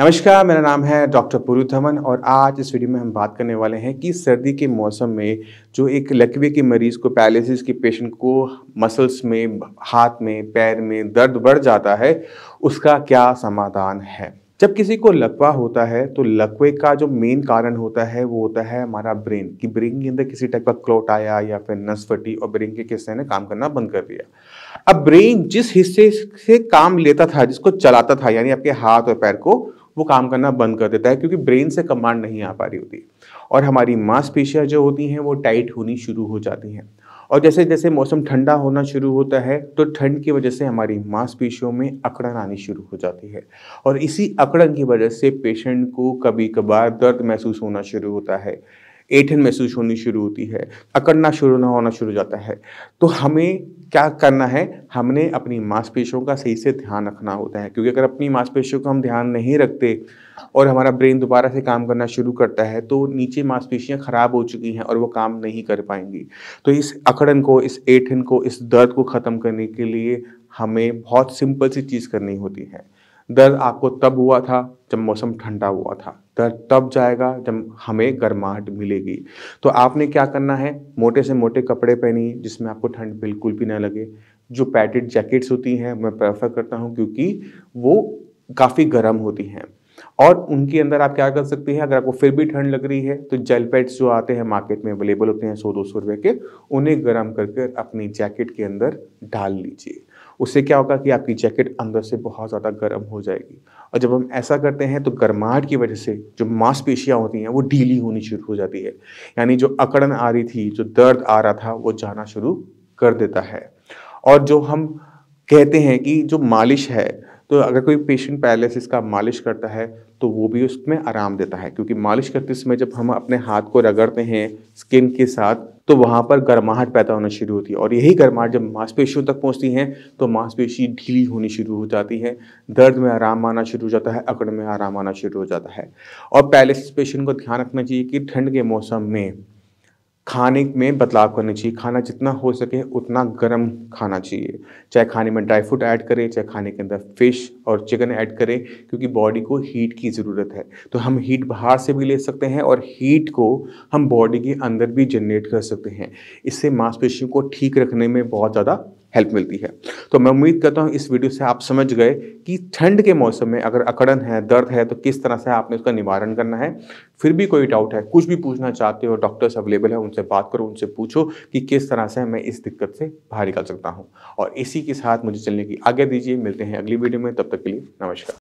नमस्कार मेरा नाम है डॉक्टर धमन और आज इस वीडियो में हम बात करने वाले हैं कि सर्दी के मौसम में जो एक लकवे के मरीज़ को पैलिसिस के पेशेंट को मसल्स में हाथ में पैर में दर्द बढ़ जाता है उसका क्या समाधान है जब किसी को लकवा होता है तो लकवे का जो मेन कारण होता है वो होता है हमारा ब्रेन कि ब्रेन के अंदर किसी टाइप का क्लोट आया या फिर नस फटी और ब्रेन के किस्से ने काम करना बंद कर दिया अब ब्रेन जिस हिस्से से काम लेता था जिसको चलाता था यानी आपके हाथ और पैर को वो काम करना बंद कर देता है क्योंकि ब्रेन से कमांड नहीं आ पा रही होती और हमारी मांसपेशियाँ जो होती हैं वो टाइट होनी शुरू हो जाती हैं और जैसे जैसे मौसम ठंडा होना शुरू होता है तो ठंड की वजह से हमारी मांसपेशियों में अकड़न आनी शुरू हो जाती है और इसी अकड़न की वजह से पेशेंट को कभी कभार दर्द महसूस होना शुरू होता है एठन महसूस होनी शुरू होती है अकड़ना शुरू ना होना शुरू हो जाता है तो हमें क्या करना है हमने अपनी मांसपेशियों का सही से ध्यान रखना होता है क्योंकि अगर अपनी मांसपेशियों का हम ध्यान नहीं रखते और हमारा ब्रेन दोबारा से काम करना शुरू करता है तो नीचे मांसपेशियां खराब हो चुकी हैं और वो काम नहीं कर पाएंगी तो इस अकड़न को इस एठन को इस दर्द को ख़त्म करने के लिए हमें बहुत सिंपल सी चीज़ करनी होती है दर्द आपको तब हुआ था जब मौसम ठंडा हुआ था तब जाएगा जब हमें गर्माहट मिलेगी तो आपने क्या करना है मोटे से मोटे कपड़े पहनिए जिसमें आपको ठंड बिल्कुल भी ना लगे जो पैटेड जैकेट्स होती हैं मैं प्रेफर करता हूँ क्योंकि वो काफ़ी गर्म होती हैं और उनके अंदर आप क्या कर सकते हैं अगर आपको फिर भी ठंड लग रही है तो जेल पैड्स जो आते हैं मार्केट में अवेलेबल होते हैं सौ दो सौ रुपये के उन्हें गर्म करके अपनी जैकेट के अंदर डाल लीजिए उससे क्या होगा कि आपकी जैकेट अंदर से बहुत ज़्यादा गर्म हो जाएगी और जब हम ऐसा करते हैं तो गर्माहट की वजह से जो मांसपेशियाँ होती हैं वो ढीली होनी शुरू हो जाती है यानी जो अकड़न आ रही थी जो दर्द आ रहा था वो जाना शुरू कर देता है और जो हम कहते हैं कि जो मालिश है तो अगर कोई पेशेंट पैरालिसिस का मालिश करता है तो वो भी उसमें आराम देता है क्योंकि मालिश करते समय जब हम अपने हाथ को रगड़ते हैं स्किन के साथ तो वहाँ पर गर्माहट पैदा होना शुरू होती है और यही गर्माहट जब मांसपेशियों तक पहुँचती है तो मांसपेशी ढीली होनी शुरू हो जाती है दर्द में आराम आना शुरू हो जाता है अकड़ में आराम आना शुरू हो जाता है और पहले से पेशेंट को ध्यान रखना चाहिए कि ठंड के मौसम में खाने में बदलाव करना चाहिए खाना जितना हो सके उतना गर्म खाना चाहिए चाहे खाने में ड्राई फ्रूट ऐड करें चाहे खाने के अंदर फिश और चिकन ऐड करें क्योंकि बॉडी को हीट की ज़रूरत है तो हम हीट बाहर से भी ले सकते हैं और हीट को हम बॉडी के अंदर भी जनरेट कर सकते हैं इससे मांसपेशियों को ठीक रखने में बहुत ज़्यादा हेल्प मिलती है तो मैं उम्मीद करता हूँ इस वीडियो से आप समझ गए कि ठंड के मौसम में अगर अकड़न है दर्द है तो किस तरह से आपने उसका निवारण करना है फिर भी कोई डाउट है कुछ भी पूछना चाहते हो डॉक्टर्स अवेलेबल है उनसे बात करो उनसे पूछो कि किस तरह से मैं इस दिक्कत से बाहर निकल सकता हूँ और इसी के साथ मुझे चलने की आज्ञा दीजिए मिलते हैं अगली वीडियो में तब तक के लिए नमस्कार